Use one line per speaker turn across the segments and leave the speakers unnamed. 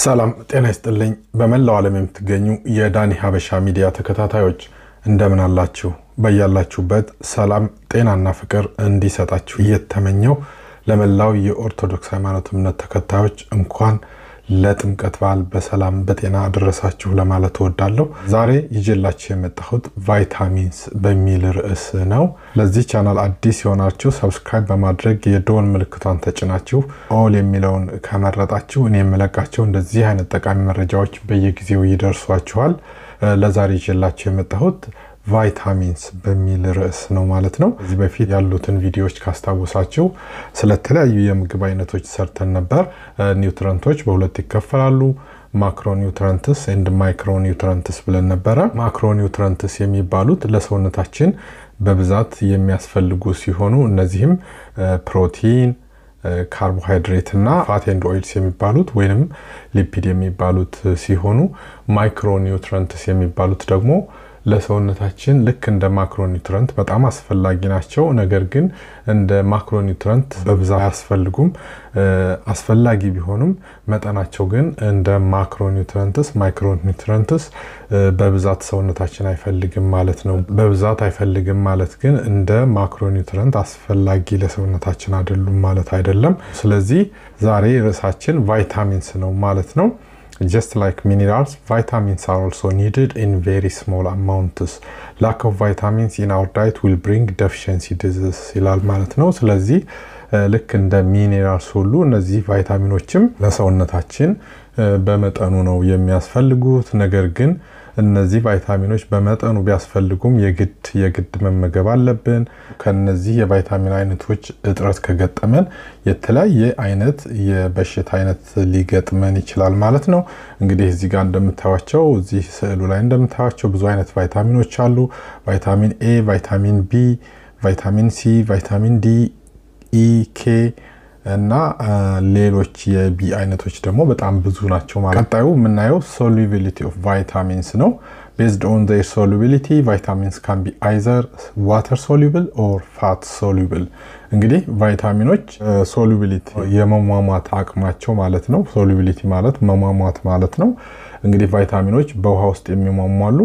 ሰላም ጤና ይስጥልኝ። በመላው ዓለም የምትገኙ የዳኒ ሀበሻ ሚዲያ ተከታታዮች እንደምን አላችሁ? በያላችሁበት ሰላም ጤናና ፍቅር እንዲሰጣችሁ እየተመኘው ለመላው የኦርቶዶክስ ሃይማኖት እምነት ተከታዮች እንኳን ለጥምቀት በዓል በሰላም በጤና አደረሳችሁ ለማለት እወዳለሁ። ዛሬ ይዤላችሁ የመጣሁት ቫይታሚንስ በሚል ርዕስ ነው። ለዚህ ቻናል አዲስ የሆናችሁ ሰብስክራይብ በማድረግ የዶን ምልክቷን ተጭናችሁ ኦል የሚለውን ከመረጣችሁ እኔ የምለቃቸው እንደዚህ አይነት ጠቃሚ መረጃዎች በየጊዜው ይደርሷችኋል። ለዛሬ ይዤላችሁ የመጣሁት ቫይታሚንስ በሚል ርዕስ ነው ማለት ነው። ከዚህ በፊት ያሉትን ቪዲዮዎች ካስታወሳችሁ ስለተለያዩ የምግብ አይነቶች ሰርተን ነበር። ኒውትረንቶች በሁለት ይከፈላሉ። ማክሮኒውትረንትስ ኤንድ ማይክሮኒውትረንትስ ብለን ነበረ። ማክሮኒውትረንትስ የሚባሉት ለሰውነታችን በብዛት የሚያስፈልጉ ሲሆኑ እነዚህም ፕሮቲን ካርቦሃይድሬት እና ፋት ኤንድ ኦይልስ የሚባሉት ወይንም ሊፒድ የሚባሉት ሲሆኑ ማይክሮኒውትረንትስ የሚባሉት ደግሞ ለሰውነታችን ልክ እንደ ማክሮኒትረንት በጣም አስፈላጊ ናቸው። ነገር ግን እንደ ማክሮኒትረንት በብዛት አያስፈልጉም። አስፈላጊ ቢሆኑም መጠናቸው ግን እንደ ማክሮኒውትረንትስ፣ ማይክሮኒትረንትስ በብዛት ሰውነታችን አይፈልግም ማለት ነው። በብዛት አይፈልግም ማለት ግን እንደ ማክሮኒትረንት አስፈላጊ ለሰውነታችን አይደሉም ማለት አይደለም። ስለዚህ ዛሬ ርዕሳችን ቫይታሚንስ ነው ማለት ነው። Just like minerals, vitamins are also needed in very small amounts. ላክ ኦፍ ቫይታሚንስ ኢን አወር ዳይት ዊል ብሪንግ ደፊሽንሲ ዲዚዝ ይላል ማለት ነው። ስለዚህ ልክ እንደ ሚኔራልስ ሁሉ እነዚህ ቫይታሚኖችም ለሰውነታችን በመጠኑ ነው የሚያስፈልጉት ነገር ግን እነዚህ ቫይታሚኖች በመጠኑ ቢያስፈልጉም የግድ የግድ መመገብ አለብን። ከነዚህ የቫይታሚን አይነቶች እጥረት ከገጠመን የተለያየ አይነት የበሽታ አይነት ሊገጥመን ይችላል ማለት ነው። እንግዲህ እዚህ ጋር እንደምታዩቸው እዚህ ስዕሉ ላይ እንደምታዩቸው ብዙ አይነት ቫይታሚኖች አሉ። ቫይታሚን ኤ፣ ቫይታሚን ቢ፣ ቫይታሚን ሲ፣ ቫይታሚን ዲ፣ ኢ፣ ኬ እና ሌሎች የቢ አይነቶች ደግሞ በጣም ብዙ ናቸው ማለት። ቀጣዩ የምናየው ሶሉቢሊቲ ኦፍ ቫይታሚንስ ነው። ቤዝድ ኦን ዘር ሶሉቢሊቲ ቫይታሚንስ ካን ቢ አይዘር ዋተር ሶሉብል ኦር ፋት ሶሉብል። እንግዲህ ቫይታሚኖች ሶሉቢሊቲ የመሟሟት አቅማቸው ማለት ነው። ሶሉቢሊቲ ማለት መሟሟት ማለት ነው። እንግዲህ ቫይታሚኖች በውሃ ውስጥ የሚሟሟሉ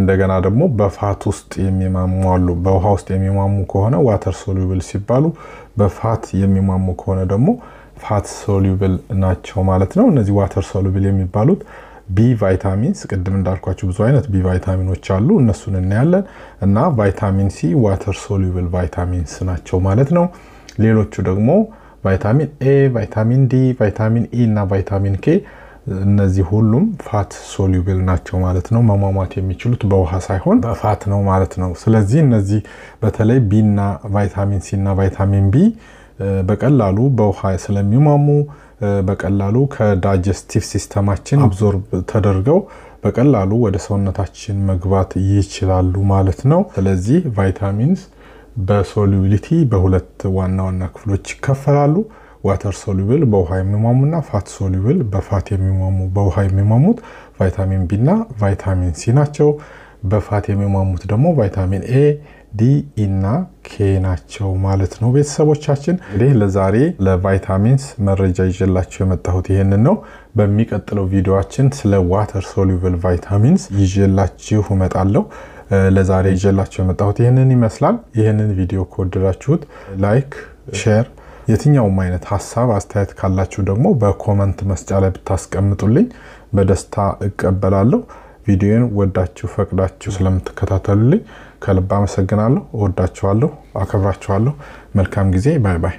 እንደገና ደግሞ በፋት ውስጥ የሚማሙ አሉ። በውሃ ውስጥ የሚማሙ ከሆነ ዋተር ሶሉብል ሲባሉ፣ በፋት የሚማሙ ከሆነ ደግሞ ፋት ሶሉብል ናቸው ማለት ነው። እነዚህ ዋተር ሶሉብል የሚባሉት ቢ ቫይታሚንስ ቅድም እንዳልኳቸው ብዙ አይነት ቢ ቫይታሚኖች አሉ። እነሱን እናያለን እና ቫይታሚን ሲ ዋተር ሶሉብል ቫይታሚንስ ናቸው ማለት ነው። ሌሎቹ ደግሞ ቫይታሚን ኤ፣ ቫይታሚን ዲ፣ ቫይታሚን ኢ እና ቫይታሚን ኬ እነዚህ ሁሉም ፋት ሶሉብል ናቸው ማለት ነው። መሟሟት የሚችሉት በውሃ ሳይሆን በፋት ነው ማለት ነው። ስለዚህ እነዚህ በተለይ ቢና ቫይታሚን ሲ እና ቫይታሚን ቢ በቀላሉ በውሃ ስለሚሟሙ በቀላሉ ከዳይጀስቲቭ ሲስተማችን አብዞርብ ተደርገው በቀላሉ ወደ ሰውነታችን መግባት ይችላሉ ማለት ነው። ስለዚህ ቫይታሚንስ በሶሉቢሊቲ በሁለት ዋና ዋና ክፍሎች ይከፈላሉ። ዋተር ሶሉብል በውሃ የሚሟሙና ፋት ሶሉብል በፋት የሚሟሙ በውሃ የሚሟሙት ቫይታሚን ቢ እና ቫይታሚን ሲ ናቸው። በፋት የሚሟሙት ደግሞ ቫይታሚን ኤ ዲ e እና ኬ ናቸው ማለት ነው። ቤተሰቦቻችን እንግዲህ ለዛሬ ለቫይታሚንስ መረጃ ይዤላችሁ የመጣሁት ይህንን ነው። በሚቀጥለው ቪዲዮችን ስለ ዋተር ሶሉብል ቫይታሚንስ ይዤላችሁ እመጣለሁ። ለዛሬ ይዤላችሁ የመጣሁት ይህንን ይመስላል። ይህንን ቪዲዮ ከወደዳችሁት ላይክ፣ ሼር የትኛውም አይነት ሀሳብ አስተያየት ካላችሁ ደግሞ በኮመንት መስጫ ላይ ብታስቀምጡልኝ በደስታ እቀበላለሁ። ቪዲዮን ወዳችሁ ፈቅዳችሁ ስለምትከታተሉልኝ ከልብ አመሰግናለሁ። እወዳችኋለሁ፣ አከብራችኋለሁ። መልካም ጊዜ። ባይ ባይ።